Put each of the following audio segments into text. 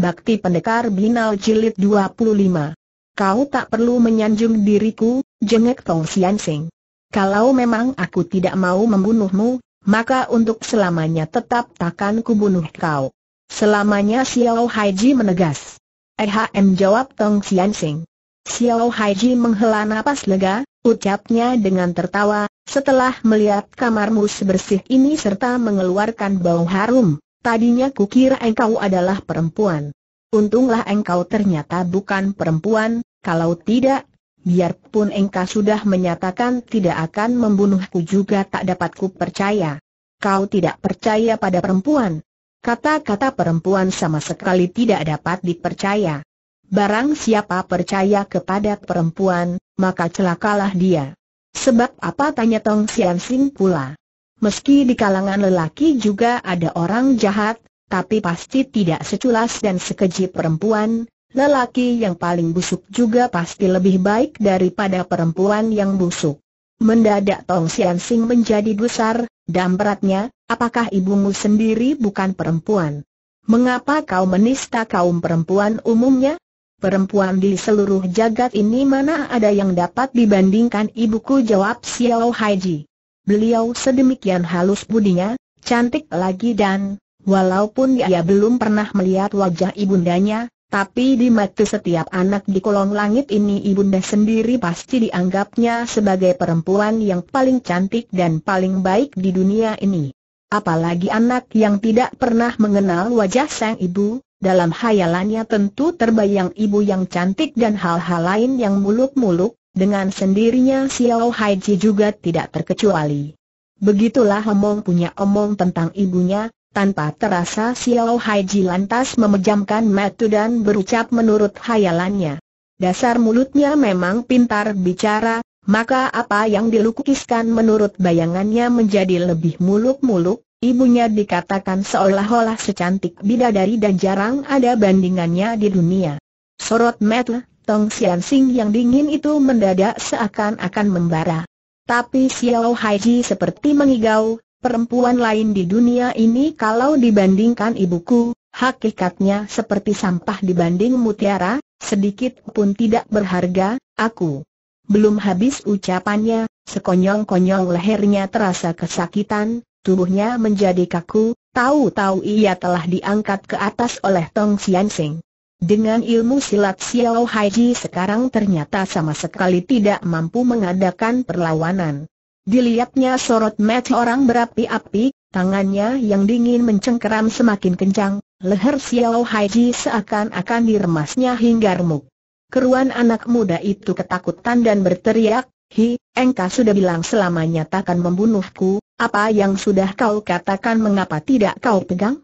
Bakti Pendekar Binal Jilid 25. Kau tak perlu menyanjung diriku, jengek Tong Sian Sing. Kalau memang aku tidak mau membunuhmu, maka untuk selamanya tetap takkan kubunuh kau. Selamanya Xiao Haiji menegas. Ehm jawab Tong Sian Sing. Xiao Haiji menghela napas lega, ucapnya dengan tertawa, setelah melihat kamarmu sebersih ini serta mengeluarkan bau harum. Tadinya kukira engkau adalah perempuan. Untunglah engkau ternyata bukan perempuan, kalau tidak, biarpun engkau sudah menyatakan tidak akan membunuhku juga tak dapat ku percaya. Kau tidak percaya pada perempuan. Kata-kata perempuan sama sekali tidak dapat dipercaya. Barang siapa percaya kepada perempuan, maka celakalah dia. Sebab apa tanya Tong Sian Sing pula? Meski di kalangan lelaki juga ada orang jahat, tapi pasti tidak seculas dan sekeji perempuan, lelaki yang paling busuk juga pasti lebih baik daripada perempuan yang busuk. Mendadak Tong Sian Sing menjadi besar dan beratnya, apakah ibumu sendiri bukan perempuan? Mengapa kau menista kaum perempuan umumnya? Perempuan di seluruh jagat ini mana ada yang dapat dibandingkan ibuku jawab Xiao Haiji. Beliau sedemikian halus budinya, cantik lagi dan, walaupun ia belum pernah melihat wajah ibundanya, tapi di mata setiap anak di kolong langit ini ibunda sendiri pasti dianggapnya sebagai perempuan yang paling cantik dan paling baik di dunia ini. Apalagi anak yang tidak pernah mengenal wajah sang ibu, dalam hayalannya tentu terbayang ibu yang cantik dan hal-hal lain yang muluk-muluk, dengan sendirinya Xiao Haiji juga tidak terkecuali. Begitulah omong punya omong tentang ibunya, tanpa terasa Xiao Haiji lantas memejamkan mata dan berucap menurut hayalannya. Dasar mulutnya memang pintar bicara, maka apa yang dilukiskan menurut bayangannya menjadi lebih muluk-muluk, ibunya dikatakan seolah-olah secantik bidadari dan jarang ada bandingannya di dunia. Sorot mata Tong Sian Sing yang dingin itu mendadak seakan-akan membara. Tapi Xiao Haiji seperti mengigau, perempuan lain di dunia ini kalau dibandingkan ibuku, hakikatnya seperti sampah dibanding mutiara, sedikit pun tidak berharga, aku. Belum habis ucapannya, sekonyong-konyong lehernya terasa kesakitan, tubuhnya menjadi kaku, tahu-tahu ia telah diangkat ke atas oleh Tong Sian Sing. Dengan ilmu silat Xiao Haiji sekarang ternyata sama sekali tidak mampu mengadakan perlawanan. Dilihatnya sorot match orang berapi-api, tangannya yang dingin mencengkeram semakin kencang, leher Xiao Haiji seakan-akan diremasnya hingga remuk. Keruan anak muda itu ketakutan dan berteriak, Hi, engkau sudah bilang selamanya takkan membunuhku, apa yang sudah kau katakan mengapa tidak kau pegang?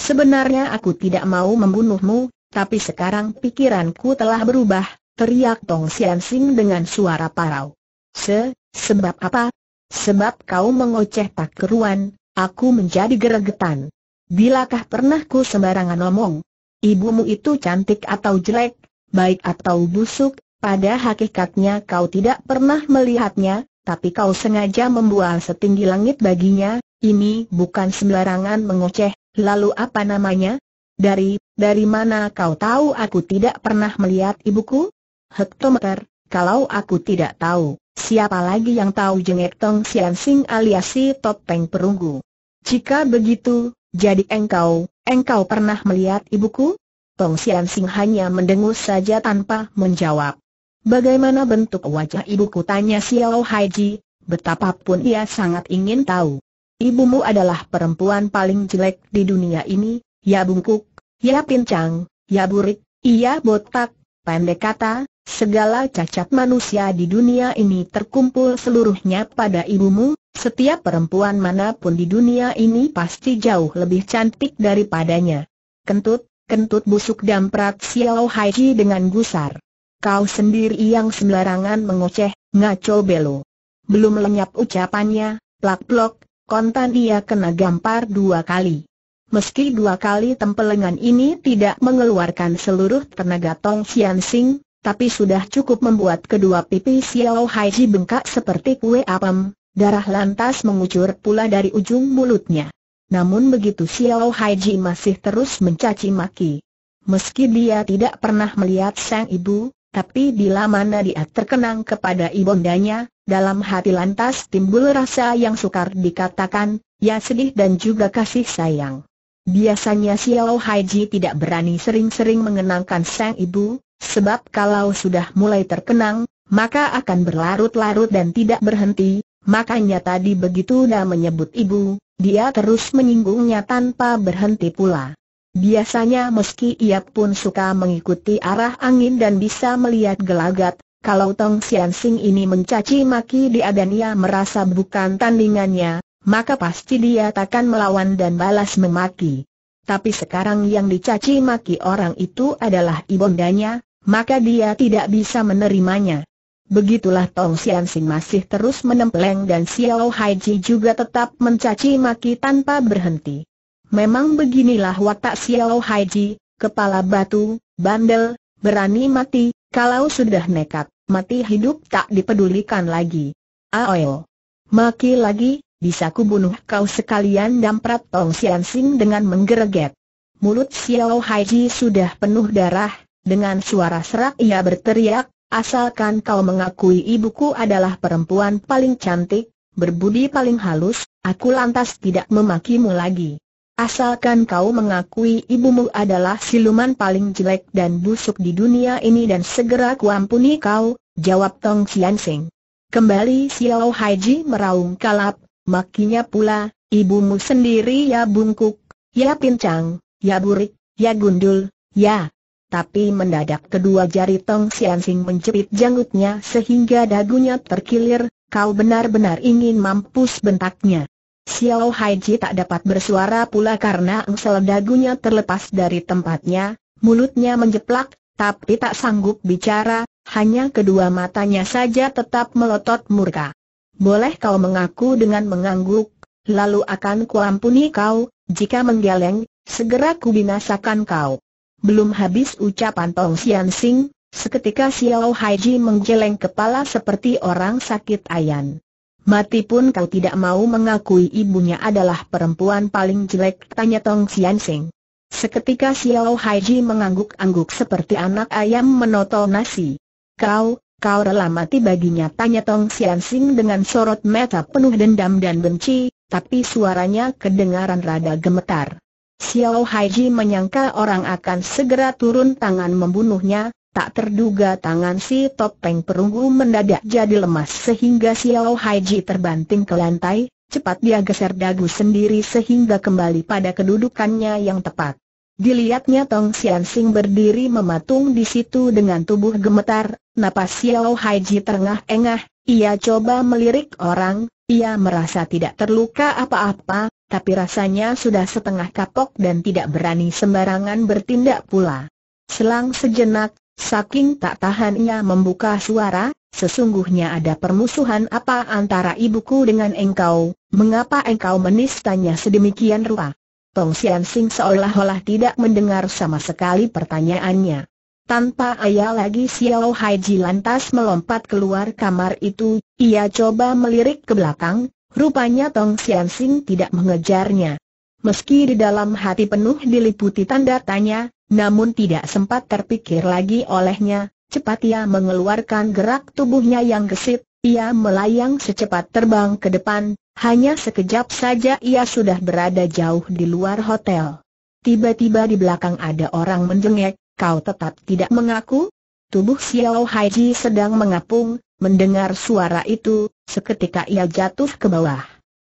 Sebenarnya aku tidak mau membunuhmu, tapi sekarang pikiranku telah berubah, teriak Tong Sian Sing dengan suara parau. Se, sebab apa? Sebab kau mengoceh tak keruan, aku menjadi geregetan. Bilakah pernah ku sembarangan omong? Ibumu itu cantik atau jelek, baik atau busuk, pada hakikatnya kau tidak pernah melihatnya, tapi kau sengaja membual setinggi langit baginya, ini bukan sembarangan mengoceh, lalu apa namanya? Dari, dari mana kau tahu aku tidak pernah melihat ibuku? Hektometer, kalau aku tidak tahu, siapa lagi yang tahu jengek Tong Sian Sing alias si topeng perunggu? Jika begitu, jadi engkau, engkau pernah melihat ibuku? Tong Sian Sing hanya mendengus saja tanpa menjawab. Bagaimana bentuk wajah ibuku tanya Xiao Haiji, betapapun ia sangat ingin tahu. Ibumu adalah perempuan paling jelek di dunia ini, ya bungkuk, ya pincang, ya burik, ya botak, pendek kata, segala cacat manusia di dunia ini terkumpul seluruhnya pada ibumu, setiap perempuan manapun di dunia ini pasti jauh lebih cantik daripadanya. Kentut, kentut busuk prat siau haji dengan gusar. Kau sendiri yang sembarangan mengoceh, ngaco belo. Belum lenyap ucapannya, plak-plok, kontan ia kena gampar dua kali. Meski dua kali tempelengan ini tidak mengeluarkan seluruh tenaga Tong Sian Sing, tapi sudah cukup membuat kedua pipi Xiao Hai Ji bengkak seperti kue apem, darah lantas mengucur pula dari ujung mulutnya. Namun begitu Xiao Hai Ji masih terus mencaci maki. Meski dia tidak pernah melihat sang ibu, tapi bila mana dia terkenang kepada ibundanya, dalam hati lantas timbul rasa yang sukar dikatakan, ya sedih dan juga kasih sayang. Biasanya Xiao Haiji tidak berani sering-sering mengenangkan sang ibu, sebab kalau sudah mulai terkenang, maka akan berlarut-larut dan tidak berhenti, makanya tadi begitu dia menyebut ibu, dia terus menyinggungnya tanpa berhenti pula. Biasanya meski ia pun suka mengikuti arah angin dan bisa melihat gelagat, kalau Tong Sian Sing ini mencaci maki dia dan ia merasa bukan tandingannya, maka pasti dia takkan melawan dan balas memaki. Tapi sekarang yang dicaci maki orang itu adalah ibundanya, maka dia tidak bisa menerimanya. Begitulah Tong Sian Sing masih terus menempeleng dan Xiao Hai Ji juga tetap mencaci maki tanpa berhenti. Memang beginilah watak Xiao Hai Ji, kepala batu, bandel, berani mati, kalau sudah nekat, mati hidup tak dipedulikan lagi. Aoyo. Maki lagi, bisa kubunuh kau sekalian dan damprat Tong Sian Sing dengan menggereget. Mulut Xiao Haiji sudah penuh darah, dengan suara serak ia berteriak, asalkan kau mengakui ibuku adalah perempuan paling cantik, berbudi paling halus, aku lantas tidak memakimu lagi. Asalkan kau mengakui ibumu adalah siluman paling jelek dan busuk di dunia ini dan segera kuampuni kau, jawab Tong Sian Sing. Kembali Xiao Haiji meraung kalap, makinya pula, ibumu sendiri ya bungkuk, ya pincang, ya burik, ya gundul, ya. Tapi mendadak kedua jari Tong Sian Sing menjepit janggutnya sehingga dagunya terkilir, kau benar-benar ingin mampus bentaknya. Xiao Haiji tak dapat bersuara pula karena engsel dagunya terlepas dari tempatnya, mulutnya menjeplak, tapi tak sanggup bicara, hanya kedua matanya saja tetap melotot murka boleh kau mengaku dengan mengangguk, lalu akan kuampuni kau, jika menggeleng, segera kubinasakan kau. Belum habis ucapan Tong Sian Sing, seketika Xiao Haiji menggeleng kepala seperti orang sakit ayan. Mati pun kau tidak mau mengakui ibunya adalah perempuan paling jelek, tanya Tong Sian Sing. Seketika Xiao Haiji mengangguk-angguk seperti anak ayam menotol nasi. Kau, kau rela mati baginya tanya Tong Sian Sing dengan sorot mata penuh dendam dan benci, tapi suaranya kedengaran rada gemetar. Xiao Haiji menyangka orang akan segera turun tangan membunuhnya, tak terduga tangan si topeng perunggu mendadak jadi lemas sehingga Xiao Haiji terbanting ke lantai, cepat dia geser dagu sendiri sehingga kembali pada kedudukannya yang tepat. Dilihatnya Tong Xianxing berdiri mematung di situ dengan tubuh gemetar, napas Xiao Haiji terengah-engah, ia coba melirik orang, ia merasa tidak terluka apa-apa, tapi rasanya sudah setengah kapok dan tidak berani sembarangan bertindak pula. Selang sejenak, saking tak tahannya membuka suara, sesungguhnya ada permusuhan apa antara ibuku dengan engkau, mengapa engkau menistanya sedemikian rupa? Tong Sian Sing seolah-olah tidak mendengar sama sekali pertanyaannya. Tanpa ayah lagi Xiao Hai Ji lantas melompat keluar kamar itu, ia coba melirik ke belakang, rupanya Tong Sian Sing tidak mengejarnya. Meski di dalam hati penuh diliputi tanda tanya, namun tidak sempat terpikir lagi olehnya, cepat ia mengeluarkan gerak tubuhnya yang gesit, ia melayang secepat terbang ke depan, hanya sekejap saja ia sudah berada jauh di luar hotel. Tiba-tiba di belakang ada orang menjengek, kau tetap tidak mengaku? Tubuh Xiao Haiji sedang mengapung, mendengar suara itu, seketika ia jatuh ke bawah.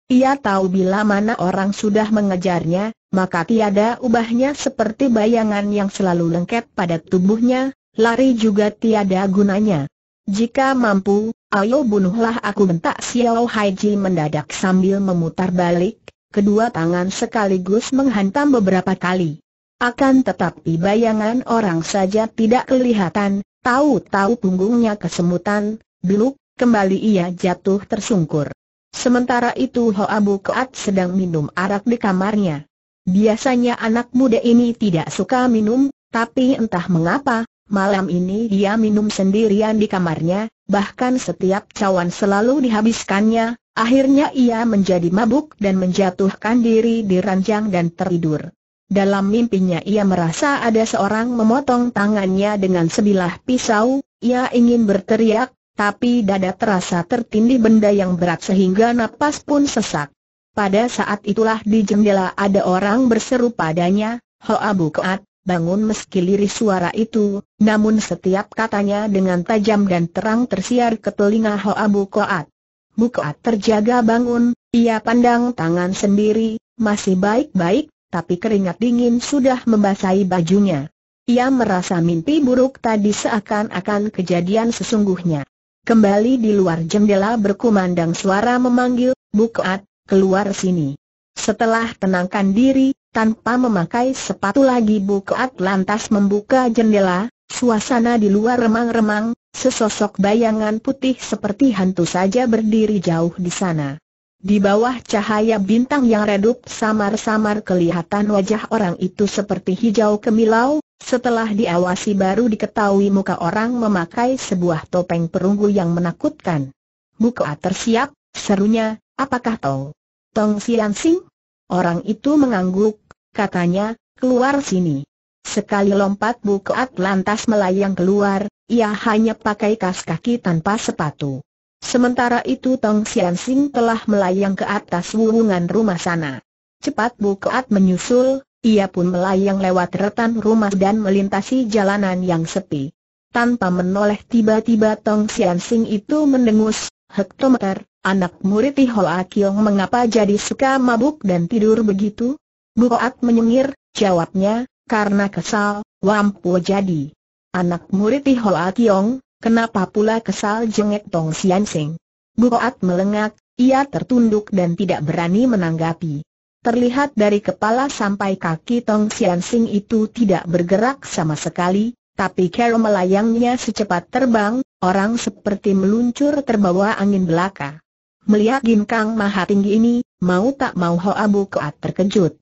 Ia tahu bila mana orang sudah mengejarnya, maka tiada ubahnya seperti bayangan yang selalu lengket pada tubuhnya, lari juga tiada gunanya, jika mampu, ayo bunuhlah aku bentak Xiao Haiji mendadak sambil memutar balik, kedua tangan sekaligus menghantam beberapa kali. Akan tetapi bayangan orang saja tidak kelihatan, tahu-tahu punggungnya kesemutan, biluk, kembali ia jatuh tersungkur. Sementara itu Hoa keat sedang minum arak di kamarnya. Biasanya anak muda ini tidak suka minum, tapi entah mengapa, Malam ini dia minum sendirian di kamarnya, bahkan setiap cawan selalu dihabiskannya, akhirnya ia menjadi mabuk dan menjatuhkan diri di ranjang dan tertidur. Dalam mimpinya ia merasa ada seorang memotong tangannya dengan sebilah pisau, ia ingin berteriak, tapi dada terasa tertindih benda yang berat sehingga napas pun sesak. Pada saat itulah di jendela ada orang berseru padanya, Abu Bukoat, bangun meski lirih suara itu, namun setiap katanya dengan tajam dan terang tersiar ke telinga Hoa Bukoat. Bukoat terjaga bangun, ia pandang tangan sendiri, masih baik-baik, tapi keringat dingin sudah membasahi bajunya. Ia merasa mimpi buruk tadi seakan-akan kejadian sesungguhnya. Kembali di luar jendela berkumandang suara memanggil, Bukoat, keluar sini. Setelah tenangkan diri, tanpa memakai sepatu lagi Bukeat lantas membuka jendela, suasana di luar remang-remang, sesosok bayangan putih seperti hantu saja berdiri jauh di sana. Di bawah cahaya bintang yang redup samar-samar kelihatan wajah orang itu seperti hijau kemilau, setelah diawasi baru diketahui muka orang memakai sebuah topeng perunggu yang menakutkan. Buka tersiap, serunya, apakah Tong? Tong Sian Sing? Orang itu mengangguk, katanya, keluar sini. Sekali lompat Bukeat lantas melayang keluar, ia hanya pakai kas kaki tanpa sepatu. Sementara itu Tong Sian Sing telah melayang ke atas wuwungan rumah sana. Cepat Bukeat menyusul, ia pun melayang lewat retan rumah dan melintasi jalanan yang sepi. Tanpa menoleh tiba-tiba Tong Sian Sing itu mendengus, hektometer, anak murid Hoa Kiong mengapa jadi suka mabuk dan tidur begitu? Buat menyengir, jawabnya, karena kesal, Wampu jadi. Anak murid di Hoa Kiong, kenapa pula kesal jengek Tong Sian Seng? Buat melengak, ia tertunduk dan tidak berani menanggapi. Terlihat dari kepala sampai kaki Tong Sian Seng itu tidak bergerak sama sekali, tapi kera melayangnya secepat terbang, orang seperti meluncur terbawa angin belaka. Melihat Kang maha tinggi ini, mau tak mau Hoa Keat terkejut.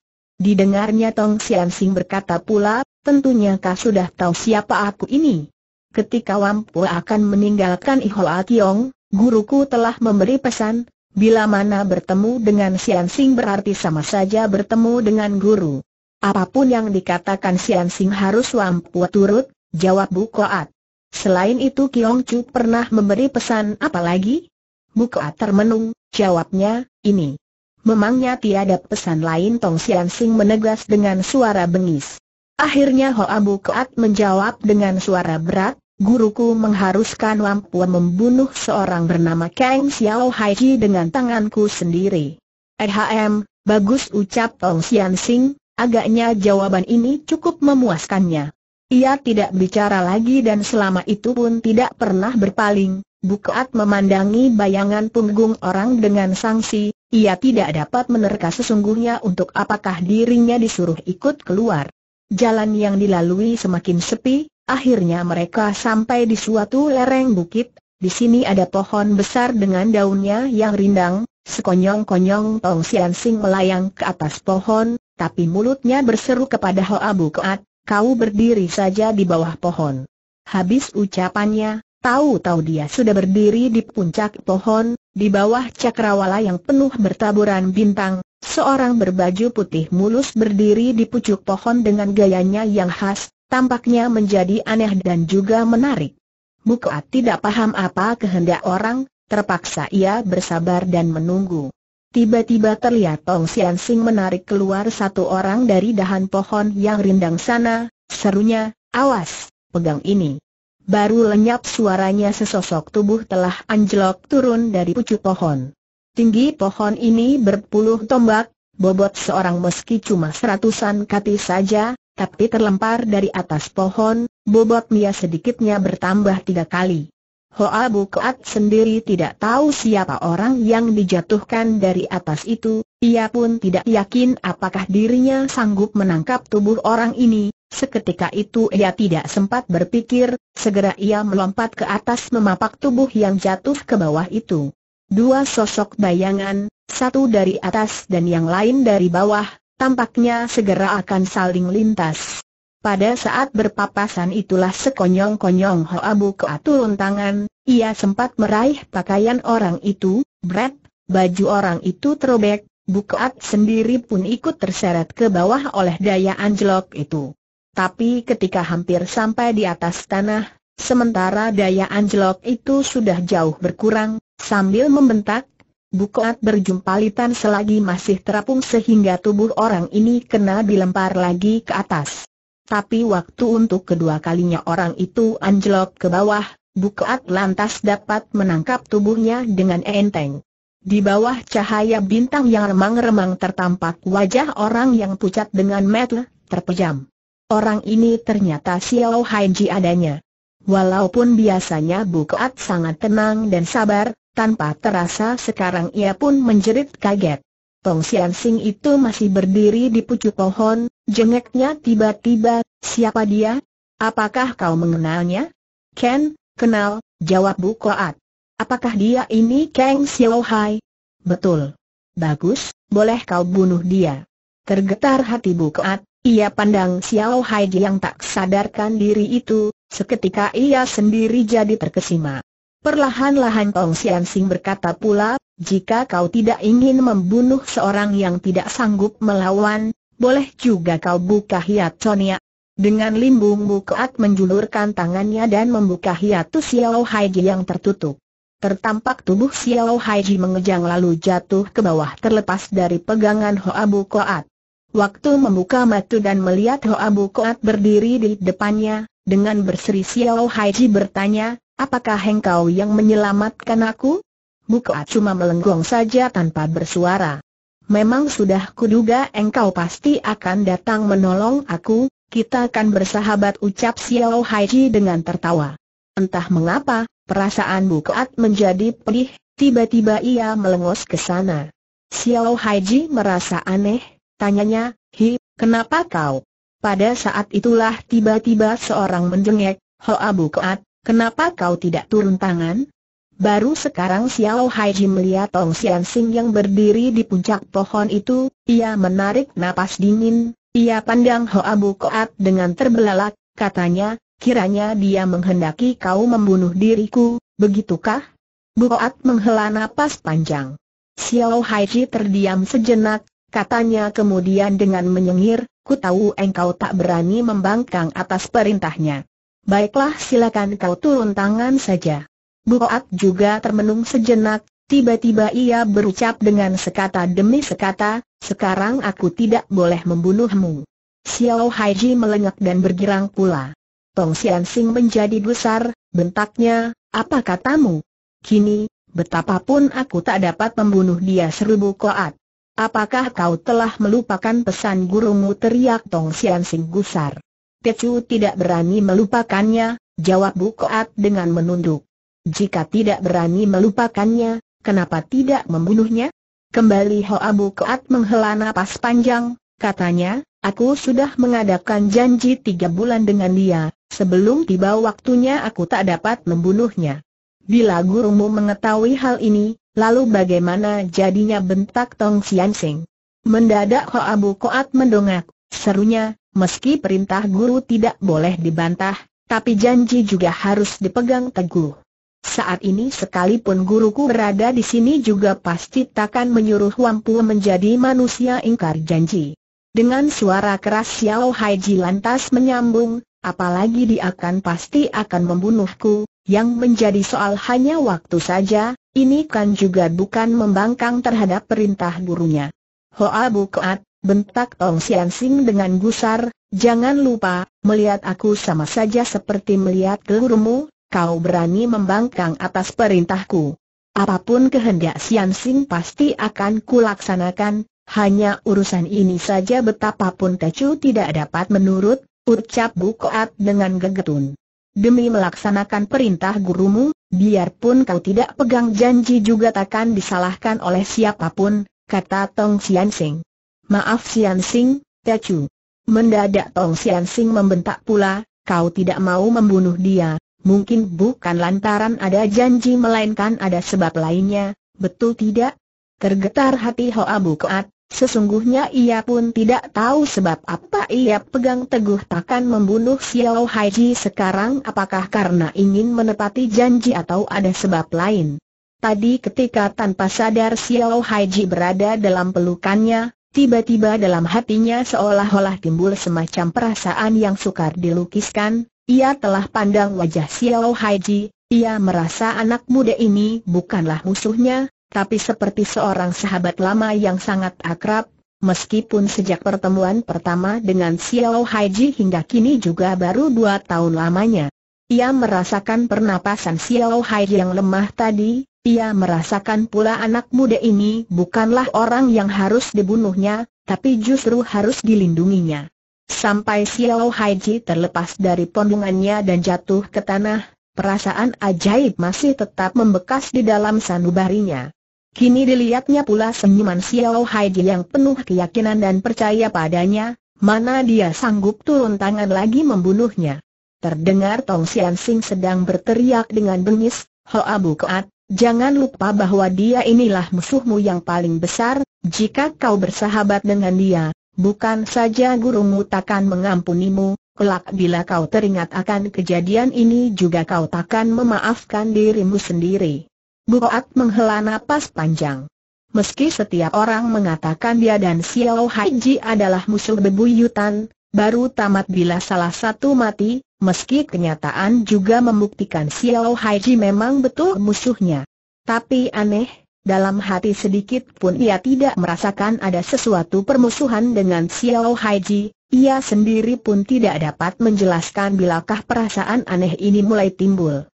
Didengarnya Tong Sian Sing berkata pula, tentunya kau sudah tahu siapa aku ini. Ketika Wampu akan meninggalkan Ihoa Tiong, guruku telah memberi pesan, bila mana bertemu dengan Sian Sing berarti sama saja bertemu dengan guru. Apapun yang dikatakan Sian Sing harus Wampu turut, jawab Bu Koat. Selain itu Kiong Chu pernah memberi pesan apa lagi? Bu Koat termenung, jawabnya, ini. Memangnya tiada pesan lain Tong Sian Sing menegas dengan suara bengis. Akhirnya Ho Abu Keat menjawab dengan suara berat, guruku mengharuskan Wampu membunuh seorang bernama Kang Xiao Haiji dengan tanganku sendiri. Ehm, bagus ucap Tong Sian Sing, agaknya jawaban ini cukup memuaskannya. Ia tidak bicara lagi dan selama itu pun tidak pernah berpaling, Bukaat memandangi bayangan punggung orang dengan sanksi, ia tidak dapat menerka sesungguhnya untuk apakah dirinya disuruh ikut keluar. Jalan yang dilalui semakin sepi, akhirnya mereka sampai di suatu lereng bukit, di sini ada pohon besar dengan daunnya yang rindang, sekonyong-konyong Tong Sian Sing melayang ke atas pohon, tapi mulutnya berseru kepada Hoa Bukaat, kau berdiri saja di bawah pohon. Habis ucapannya, Tahu-tahu dia sudah berdiri di puncak pohon, di bawah cakrawala yang penuh bertaburan bintang, seorang berbaju putih mulus berdiri di pucuk pohon dengan gayanya yang khas, tampaknya menjadi aneh dan juga menarik. Bukat tidak paham apa kehendak orang, terpaksa ia bersabar dan menunggu. Tiba-tiba terlihat Tong Sian Sing menarik keluar satu orang dari dahan pohon yang rindang sana, serunya, awas, pegang ini. Baru lenyap suaranya sesosok tubuh telah anjlok turun dari pucuk pohon. Tinggi pohon ini berpuluh tombak, bobot seorang meski cuma seratusan kati saja, tapi terlempar dari atas pohon, bobot Mia sedikitnya bertambah tiga kali. Hoa keat sendiri tidak tahu siapa orang yang dijatuhkan dari atas itu, ia pun tidak yakin apakah dirinya sanggup menangkap tubuh orang ini, Seketika itu ia tidak sempat berpikir, segera ia melompat ke atas memapak tubuh yang jatuh ke bawah itu. Dua sosok bayangan, satu dari atas dan yang lain dari bawah, tampaknya segera akan saling lintas. Pada saat berpapasan itulah sekonyong-konyong Hoa Buka turun tangan, ia sempat meraih pakaian orang itu, bret, baju orang itu terobek, Bukaat sendiri pun ikut terseret ke bawah oleh daya anjlok itu. Tapi ketika hampir sampai di atas tanah, sementara daya anjlok itu sudah jauh berkurang, sambil membentak, Bukoat berjumpalitan selagi masih terapung sehingga tubuh orang ini kena dilempar lagi ke atas. Tapi waktu untuk kedua kalinya orang itu anjlok ke bawah, Bukoat lantas dapat menangkap tubuhnya dengan enteng. Di bawah cahaya bintang yang remang-remang tertampak wajah orang yang pucat dengan metel, terpejam. Orang ini ternyata Xiao Haiji adanya. Walaupun biasanya Bukat sangat tenang dan sabar, tanpa terasa sekarang ia pun menjerit kaget. Tong Sian Sing itu masih berdiri di pucuk pohon, jengeknya tiba-tiba, siapa dia? Apakah kau mengenalnya? Ken, kenal, jawab Koat. Apakah dia ini Kang Xiao Hai? Betul. Bagus, boleh kau bunuh dia. Tergetar hati Koat, ia pandang Xiao Haiji yang tak sadarkan diri itu, seketika ia sendiri jadi terkesima. Perlahan-lahan Tong Sian Sing berkata pula, jika kau tidak ingin membunuh seorang yang tidak sanggup melawan, boleh juga kau buka hiat Sonia. Dengan limbung bukaat menjulurkan tangannya dan membuka hiatus Xiao Haiji yang tertutup. Tertampak tubuh Xiao Haiji mengejang lalu jatuh ke bawah terlepas dari pegangan Hoa Bukoat. Waktu membuka mata dan melihat Hoa Bu Koat berdiri di depannya, dengan berseri Xiao Haiji bertanya, apakah engkau yang menyelamatkan aku? Bu Koat cuma melenggong saja tanpa bersuara. Memang sudah kuduga engkau pasti akan datang menolong aku, kita akan bersahabat ucap Xiao Haiji dengan tertawa. Entah mengapa, perasaan Bu Koat menjadi pedih, tiba-tiba ia melengos ke sana. Xiao Haiji merasa aneh, Tanyanya, Hi, kenapa kau? Pada saat itulah tiba-tiba seorang menjengek, Ho Abu Koat, kenapa kau tidak turun tangan? Baru sekarang Xiao Haiji melihat Tong Xian Sing yang berdiri di puncak pohon itu, ia menarik napas dingin, ia pandang Ho Abu Koat dengan terbelalak, katanya, kiranya dia menghendaki kau membunuh diriku, begitukah? Bu koat menghela napas panjang. Xiao Haiji terdiam sejenak, Katanya kemudian dengan menyengir, ku tahu engkau tak berani membangkang atas perintahnya. Baiklah silakan kau turun tangan saja. Buat juga termenung sejenak, tiba-tiba ia berucap dengan sekata demi sekata, sekarang aku tidak boleh membunuhmu. Xiao Haiji melengak dan bergirang pula. Tong Sian Sing menjadi besar, bentaknya, apa katamu? Kini, betapapun aku tak dapat membunuh dia seribu koat. Apakah kau telah melupakan pesan gurumu teriak Tong Sian Sing gusar. Tecu tidak berani melupakannya, jawab Bu Koat dengan menunduk. Jika tidak berani melupakannya, kenapa tidak membunuhnya? Kembali Hoa Bu Koat menghela napas panjang, katanya, aku sudah mengadakan janji tiga bulan dengan dia, sebelum tiba waktunya aku tak dapat membunuhnya. Bila gurumu mengetahui hal ini, Lalu bagaimana jadinya bentak Tong Sian Sing? Mendadak Ho Abu Koat mendongak, serunya, meski perintah guru tidak boleh dibantah, tapi janji juga harus dipegang teguh. Saat ini sekalipun guruku berada di sini juga pasti takkan menyuruh Wampu menjadi manusia ingkar janji. Dengan suara keras Xiao Haiji lantas menyambung, apalagi dia akan pasti akan membunuhku, yang menjadi soal hanya waktu saja, ini kan juga bukan membangkang terhadap perintah gurunya. Hoa Keat, bentak Ong Sian Sing dengan gusar, jangan lupa, melihat aku sama saja seperti melihat gurumu, kau berani membangkang atas perintahku. Apapun kehendak Sian Sing pasti akan kulaksanakan, hanya urusan ini saja betapapun Tecu tidak dapat menurut, ucap Bu Keat dengan gegetun demi melaksanakan perintah gurumu, biarpun kau tidak pegang janji juga takkan disalahkan oleh siapapun, kata Tong Sian Sing. Maaf Sian Sing, Chu. Mendadak Tong Sian Sing membentak pula, kau tidak mau membunuh dia, mungkin bukan lantaran ada janji melainkan ada sebab lainnya, betul tidak? Tergetar hati Hoa Bukoat, Sesungguhnya ia pun tidak tahu sebab apa ia pegang teguh takkan membunuh Xiao Haiji sekarang apakah karena ingin menepati janji atau ada sebab lain. Tadi ketika tanpa sadar Xiao Haiji berada dalam pelukannya, tiba-tiba dalam hatinya seolah-olah timbul semacam perasaan yang sukar dilukiskan, ia telah pandang wajah Xiao Haiji, ia merasa anak muda ini bukanlah musuhnya, tapi seperti seorang sahabat lama yang sangat akrab, meskipun sejak pertemuan pertama dengan Xiao Haiji hingga kini juga baru dua tahun lamanya. Ia merasakan pernapasan Xiao Haiji yang lemah tadi, ia merasakan pula anak muda ini bukanlah orang yang harus dibunuhnya, tapi justru harus dilindunginya. Sampai Xiao Haiji terlepas dari pondungannya dan jatuh ke tanah, perasaan ajaib masih tetap membekas di dalam sanubarinya. Kini dilihatnya pula senyuman Xiao Haiji yang penuh keyakinan dan percaya padanya, mana dia sanggup turun tangan lagi membunuhnya. Terdengar Tong Xian Xing sedang berteriak dengan bengis, Abu Bukoat, jangan lupa bahwa dia inilah musuhmu yang paling besar, jika kau bersahabat dengan dia, bukan saja gurumu takkan mengampunimu, kelak bila kau teringat akan kejadian ini juga kau takkan memaafkan dirimu sendiri. Buat menghela napas panjang. Meski setiap orang mengatakan dia dan Xiao Haiji adalah musuh bebuyutan, baru tamat bila salah satu mati, meski kenyataan juga membuktikan Xiao Haiji memang betul musuhnya. Tapi aneh, dalam hati sedikit pun ia tidak merasakan ada sesuatu permusuhan dengan Xiao Haiji, ia sendiri pun tidak dapat menjelaskan bilakah perasaan aneh ini mulai timbul.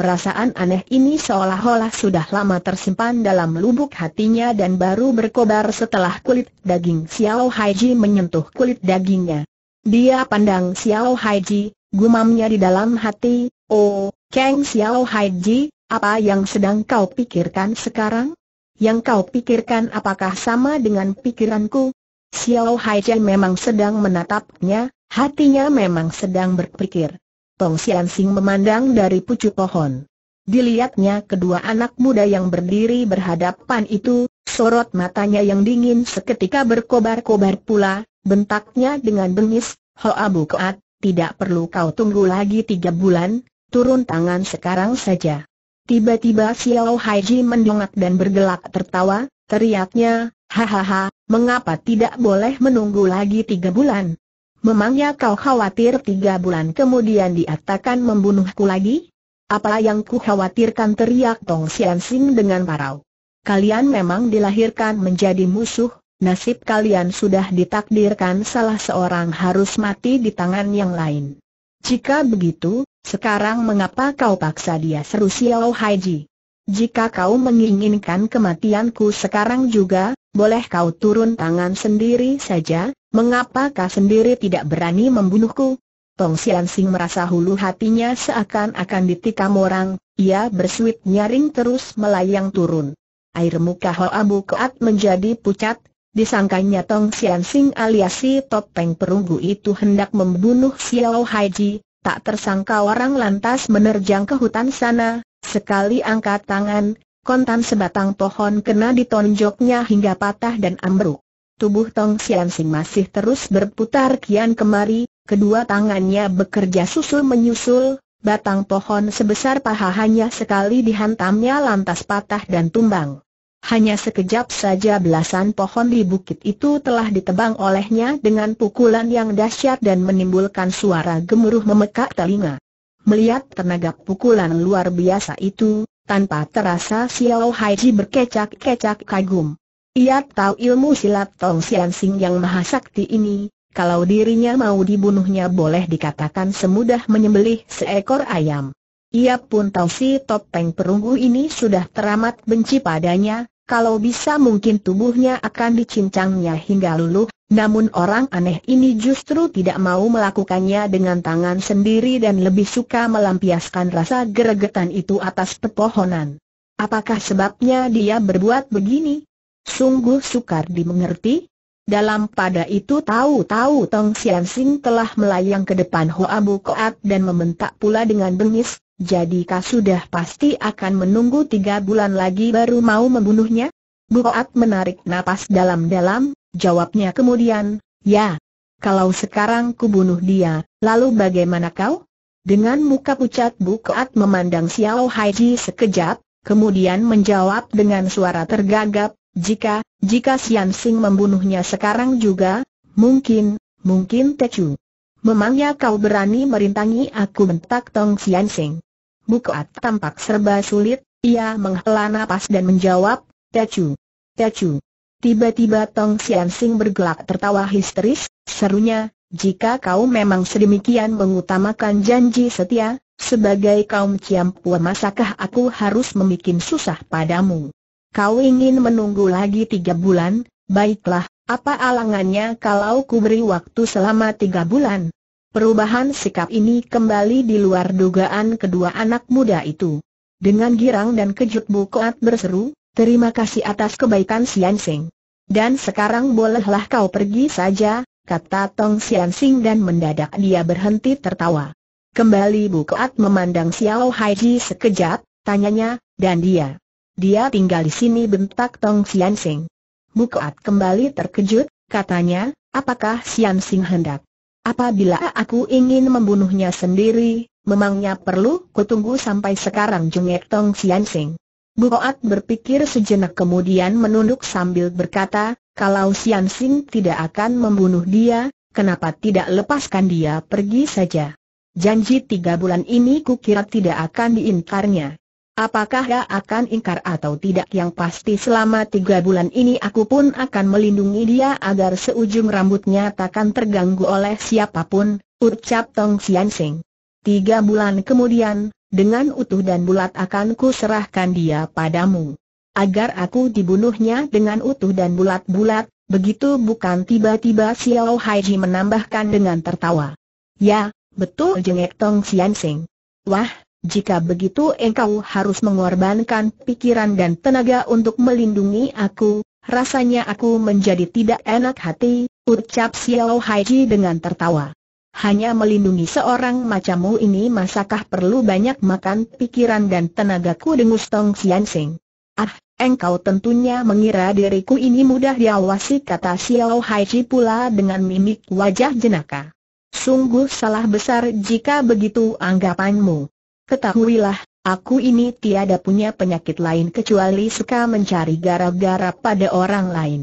Perasaan aneh ini seolah-olah sudah lama tersimpan dalam lubuk hatinya dan baru berkobar setelah kulit daging Xiao Haiji menyentuh kulit dagingnya. Dia pandang Xiao Haiji, gumamnya di dalam hati, Oh, Kang Xiao Haiji, apa yang sedang kau pikirkan sekarang? Yang kau pikirkan apakah sama dengan pikiranku? Xiao Haiji memang sedang menatapnya, hatinya memang sedang berpikir. Tong Sian Sing memandang dari pucuk pohon. Dilihatnya kedua anak muda yang berdiri berhadapan itu, sorot matanya yang dingin seketika berkobar-kobar pula, bentaknya dengan bengis, Abu Keat, tidak perlu kau tunggu lagi tiga bulan, turun tangan sekarang saja. Tiba-tiba Xiao Haiji mendongak dan bergelak tertawa, teriaknya, hahaha, mengapa tidak boleh menunggu lagi tiga bulan? Memangnya kau khawatir tiga bulan kemudian dia takkan membunuhku lagi? Apa yang ku khawatirkan teriak Tong Sian Sing dengan parau. Kalian memang dilahirkan menjadi musuh, nasib kalian sudah ditakdirkan salah seorang harus mati di tangan yang lain. Jika begitu, sekarang mengapa kau paksa dia seru Xiao Haiji? Jika kau menginginkan kematianku sekarang juga, boleh kau turun tangan sendiri saja, Mengapa kau sendiri tidak berani membunuhku? Tong Sian Sing merasa hulu hatinya seakan-akan ditikam orang, ia bersuit nyaring terus melayang turun. Air muka Hoa Bu Koat menjadi pucat, disangkanya Tong Sian Sing alias si topeng perunggu itu hendak membunuh Xiao Haiji, tak tersangka orang lantas menerjang ke hutan sana, sekali angkat tangan, kontan sebatang pohon kena ditonjoknya hingga patah dan ambruk. Tubuh Tong Sian Sing masih terus berputar kian kemari, kedua tangannya bekerja susul menyusul, batang pohon sebesar paha hanya sekali dihantamnya lantas patah dan tumbang. Hanya sekejap saja belasan pohon di bukit itu telah ditebang olehnya dengan pukulan yang dahsyat dan menimbulkan suara gemuruh memekak telinga. Melihat tenaga pukulan luar biasa itu, tanpa terasa Xiao Haiji berkecak-kecak kagum. Ia tahu ilmu silat Tong Sian Sing yang maha sakti ini, kalau dirinya mau dibunuhnya boleh dikatakan semudah menyembelih seekor ayam. Ia pun tahu si topeng perunggu ini sudah teramat benci padanya, kalau bisa mungkin tubuhnya akan dicincangnya hingga luluh, namun orang aneh ini justru tidak mau melakukannya dengan tangan sendiri dan lebih suka melampiaskan rasa geregetan itu atas pepohonan. Apakah sebabnya dia berbuat begini? sungguh sukar dimengerti. Dalam pada itu tahu-tahu Tong Sian Sing telah melayang ke depan Hoa Bu Koat dan membentak pula dengan bengis, jadikah sudah pasti akan menunggu tiga bulan lagi baru mau membunuhnya? Bu Koat menarik napas dalam-dalam, jawabnya kemudian, ya. Kalau sekarang kubunuh dia, lalu bagaimana kau? Dengan muka pucat Bu Koat memandang Xiao Haiji sekejap, kemudian menjawab dengan suara tergagap, jika, jika Sian Sing membunuhnya sekarang juga, mungkin, mungkin Chu. Memangnya kau berani merintangi aku bentak Tong Sian Sing. Bukoat tampak serba sulit, ia menghela napas dan menjawab, Te Chu. Tiba-tiba Tong Sian Sing bergelak tertawa histeris, serunya, jika kau memang sedemikian mengutamakan janji setia, sebagai kaum ciampu masakah aku harus membuat susah padamu? Kau ingin menunggu lagi tiga bulan? Baiklah, apa alangannya kalau ku beri waktu selama tiga bulan? Perubahan sikap ini kembali di luar dugaan kedua anak muda itu. Dengan girang dan kejut Bu Koat berseru, terima kasih atas kebaikan Sian Sing. Dan sekarang bolehlah kau pergi saja, kata Tong Sian Sing dan mendadak dia berhenti tertawa. Kembali Bu Koat memandang Xiao Haiji sekejap, tanyanya, dan dia dia tinggal di sini bentak Tong Sian Sing. Mukaat kembali terkejut, katanya, apakah Sian Sing hendak? Apabila aku ingin membunuhnya sendiri, memangnya perlu kutunggu sampai sekarang jengek Tong Sian Sing. Mukaat berpikir sejenak kemudian menunduk sambil berkata, kalau Sian Sing tidak akan membunuh dia, kenapa tidak lepaskan dia pergi saja? Janji tiga bulan ini kukira tidak akan diingkarnya. Apakah dia akan ingkar atau tidak yang pasti selama tiga bulan ini aku pun akan melindungi dia agar seujung rambutnya takkan terganggu oleh siapapun, ucap Tong Sian Sing. Tiga bulan kemudian, dengan utuh dan bulat akan serahkan dia padamu. Agar aku dibunuhnya dengan utuh dan bulat-bulat, begitu bukan tiba-tiba Xiao Haiji menambahkan dengan tertawa. Ya, betul jengek Tong Sian Sing. Wah, jika begitu engkau harus mengorbankan pikiran dan tenaga untuk melindungi aku, rasanya aku menjadi tidak enak hati, ucap Xiao Haiji dengan tertawa. Hanya melindungi seorang macammu ini masakah perlu banyak makan pikiran dan tenagaku dengus Tong Sian Sing. Ah, engkau tentunya mengira diriku ini mudah diawasi kata Xiao Haiji pula dengan mimik wajah jenaka. Sungguh salah besar jika begitu anggapanmu. Ketahuilah, aku ini tiada punya penyakit lain kecuali suka mencari gara-gara pada orang lain.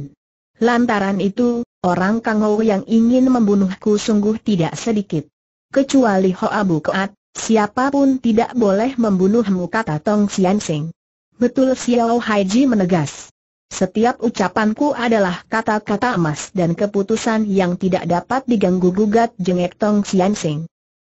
Lantaran itu, orang Kangou yang ingin membunuhku sungguh tidak sedikit. Kecuali Hoa keat siapapun tidak boleh membunuhmu kata Tong Sian Betul Xiao Haiji menegas. Setiap ucapanku adalah kata-kata emas dan keputusan yang tidak dapat diganggu-gugat jengek Tong Sian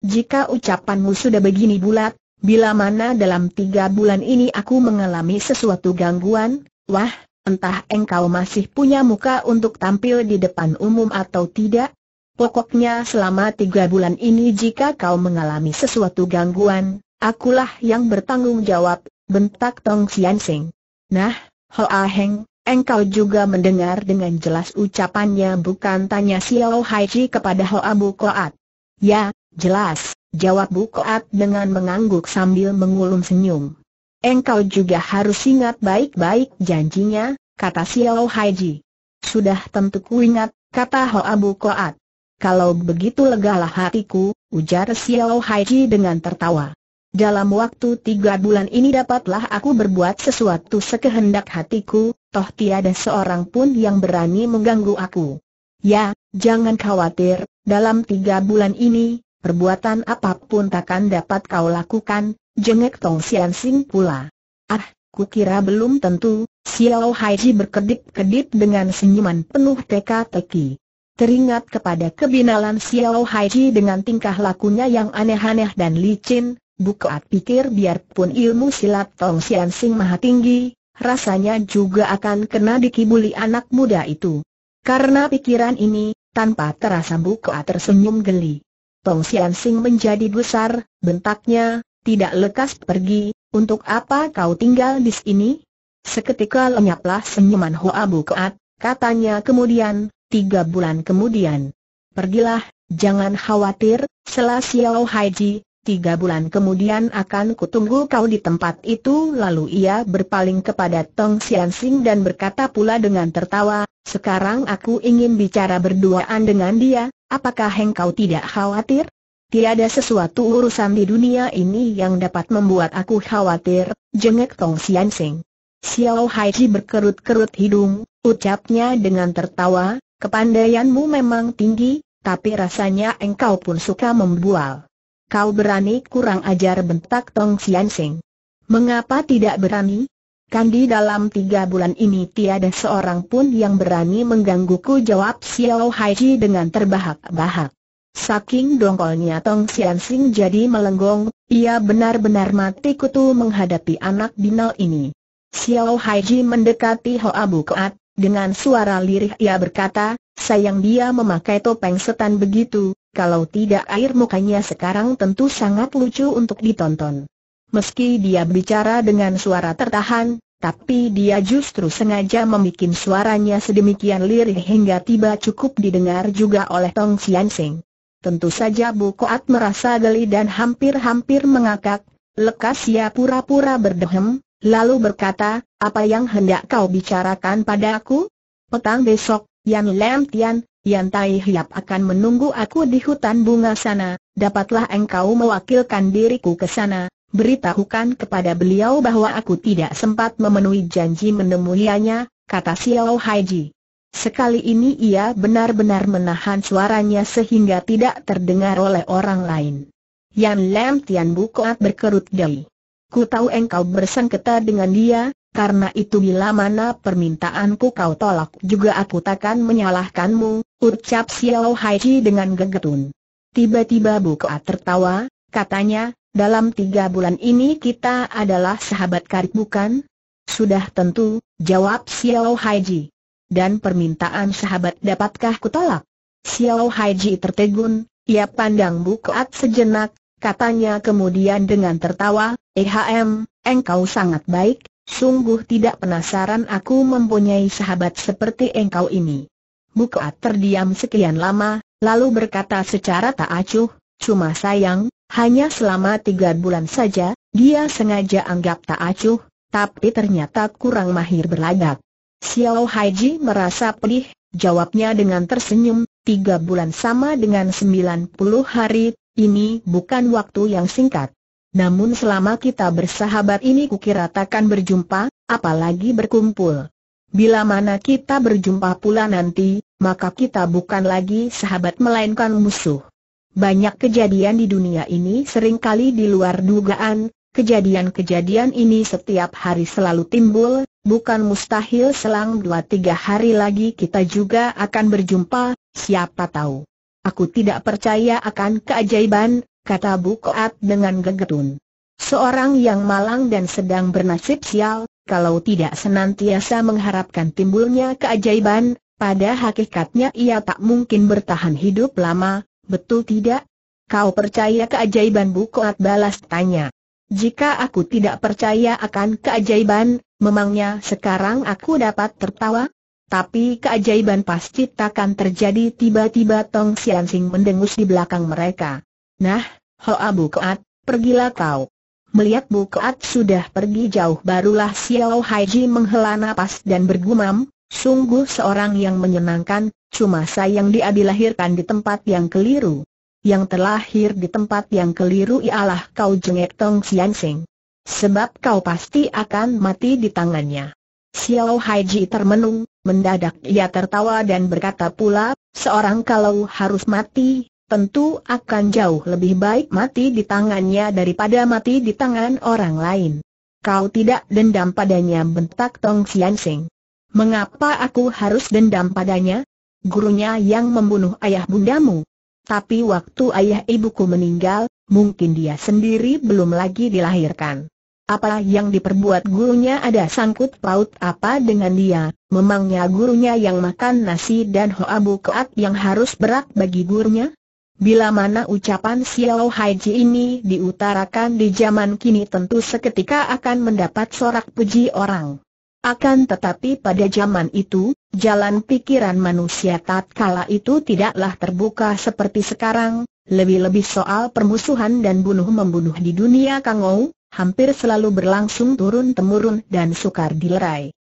Jika ucapanmu sudah begini bulat, Bila mana dalam tiga bulan ini aku mengalami sesuatu gangguan, wah, entah engkau masih punya muka untuk tampil di depan umum atau tidak? Pokoknya selama tiga bulan ini jika kau mengalami sesuatu gangguan, akulah yang bertanggung jawab, bentak Tong Sian Sing. Nah, Hoa Heng, engkau juga mendengar dengan jelas ucapannya bukan tanya Xiao Haiji kepada Hoa Bu Koat. Ya, jelas. Jawab Koat dengan mengangguk sambil mengulum senyum. Engkau juga harus ingat baik-baik janjinya, kata Xiao Haiji. Sudah tentu ku ingat, kata Hoa Koat. Kalau begitu legalah hatiku, ujar Xiao Haiji dengan tertawa. Dalam waktu tiga bulan ini dapatlah aku berbuat sesuatu sekehendak hatiku, toh tiada seorang pun yang berani mengganggu aku. Ya, jangan khawatir, dalam tiga bulan ini, perbuatan apapun takkan dapat kau lakukan, jengek Tong Sian Sing pula. Ah, kukira belum tentu, Xiao Haiji berkedip-kedip dengan senyuman penuh teka-teki. Teringat kepada kebinalan Xiao Haiji dengan tingkah lakunya yang aneh-aneh dan licin, Bukaat pikir biarpun ilmu silat Tong Sian Sing maha tinggi, rasanya juga akan kena dikibuli anak muda itu. Karena pikiran ini, tanpa terasa Bukaat tersenyum geli. Tong Sian Sing menjadi besar, bentaknya, tidak lekas pergi, untuk apa kau tinggal di sini? Seketika lenyaplah senyuman Hoa keat, katanya kemudian, tiga bulan kemudian. Pergilah, jangan khawatir, Selasiao Haji, tiga bulan kemudian akan kutunggu kau di tempat itu. Lalu ia berpaling kepada Tong Sian Sing dan berkata pula dengan tertawa, sekarang aku ingin bicara berduaan dengan dia, apakah engkau tidak khawatir? Tiada sesuatu urusan di dunia ini yang dapat membuat aku khawatir, jengek Tong Sian Sing. Xiao Haiji berkerut-kerut hidung, ucapnya dengan tertawa, kepandaianmu memang tinggi, tapi rasanya engkau pun suka membual. Kau berani kurang ajar bentak Tong Sian Sing. Mengapa tidak berani? Kan di dalam tiga bulan ini tiada seorang pun yang berani menggangguku jawab Xiao Haiji dengan terbahak-bahak. Saking dongkolnya Tong Sian jadi melenggong, ia benar-benar mati kutu menghadapi anak binal ini. Xiao Haiji mendekati Hoa Keat dengan suara lirih ia berkata, sayang dia memakai topeng setan begitu, kalau tidak air mukanya sekarang tentu sangat lucu untuk ditonton. Meski dia bicara dengan suara tertahan, tapi dia justru sengaja membuat suaranya sedemikian lirih hingga tiba cukup didengar juga oleh Tong Sian Sing. Tentu saja Bu Koat merasa geli dan hampir-hampir mengakak, lekas ia ya, pura-pura berdehem, lalu berkata, apa yang hendak kau bicarakan pada aku? Petang besok, Yan Lam Tian, Yan Tai Hiap akan menunggu aku di hutan bunga sana, dapatlah engkau mewakilkan diriku ke sana, beritahukan kepada beliau bahwa aku tidak sempat memenuhi janji menemuinya, kata Xiao Haiji. Sekali ini ia benar-benar menahan suaranya sehingga tidak terdengar oleh orang lain. Yan Lam Tian Bukoat berkerut dahi. Ku tahu engkau bersengketa dengan dia, karena itu bila mana permintaanku kau tolak juga aku takkan menyalahkanmu, ucap Xiao Haiji dengan gegetun. Tiba-tiba Bukoat tertawa, katanya, dalam tiga bulan ini kita adalah sahabat karib bukan? Sudah tentu, jawab Xiao Haiji. Dan permintaan sahabat dapatkah kutolak? Xiao Haiji tertegun, ia pandang Bukoat sejenak, katanya kemudian dengan tertawa, EHM, engkau sangat baik, sungguh tidak penasaran aku mempunyai sahabat seperti engkau ini. Bukoat terdiam sekian lama, lalu berkata secara tak acuh, cuma sayang, hanya selama tiga bulan saja, dia sengaja anggap tak acuh, tapi ternyata kurang mahir berlagak. Xiao Haiji merasa pedih, jawabnya dengan tersenyum, tiga bulan sama dengan 90 hari, ini bukan waktu yang singkat. Namun selama kita bersahabat ini kukira takkan berjumpa, apalagi berkumpul. Bila mana kita berjumpa pula nanti, maka kita bukan lagi sahabat melainkan musuh. Banyak kejadian di dunia ini sering kali di luar dugaan, kejadian-kejadian ini setiap hari selalu timbul, bukan mustahil selang dua tiga hari lagi kita juga akan berjumpa, siapa tahu. Aku tidak percaya akan keajaiban, kata Bukoat dengan gegetun. Seorang yang malang dan sedang bernasib sial, kalau tidak senantiasa mengharapkan timbulnya keajaiban, pada hakikatnya ia tak mungkin bertahan hidup lama, Betul tidak? Kau percaya keajaiban Bukoat balas tanya. Jika aku tidak percaya akan keajaiban, memangnya sekarang aku dapat tertawa? Tapi keajaiban pasti takkan terjadi tiba-tiba Tong Sian Sing mendengus di belakang mereka. Nah, Hoa Bukoat, pergilah kau. Melihat Bukoat sudah pergi jauh barulah Xiao Haiji menghela napas dan bergumam, Sungguh seorang yang menyenangkan, cuma sayang dia dilahirkan di tempat yang keliru. Yang terlahir di tempat yang keliru ialah kau jengek Tong Sian Sing. Sebab kau pasti akan mati di tangannya. Xiao Haiji termenung, mendadak ia tertawa dan berkata pula, seorang kalau harus mati, tentu akan jauh lebih baik mati di tangannya daripada mati di tangan orang lain. Kau tidak dendam padanya bentak Tong Sian Sing. Mengapa aku harus dendam padanya? Gurunya yang membunuh ayah bundamu. Tapi waktu ayah ibuku meninggal, mungkin dia sendiri belum lagi dilahirkan. Apa yang diperbuat gurunya ada sangkut paut apa dengan dia, memangnya gurunya yang makan nasi dan hoabu keat yang harus berat bagi gurunya? Bila mana ucapan Xiao Haiji ini diutarakan di zaman kini tentu seketika akan mendapat sorak puji orang. Akan tetapi pada zaman itu, jalan pikiran manusia tatkala itu tidaklah terbuka seperti sekarang, lebih-lebih soal permusuhan dan bunuh-membunuh di dunia Kangou, hampir selalu berlangsung turun-temurun dan sukar dilerai.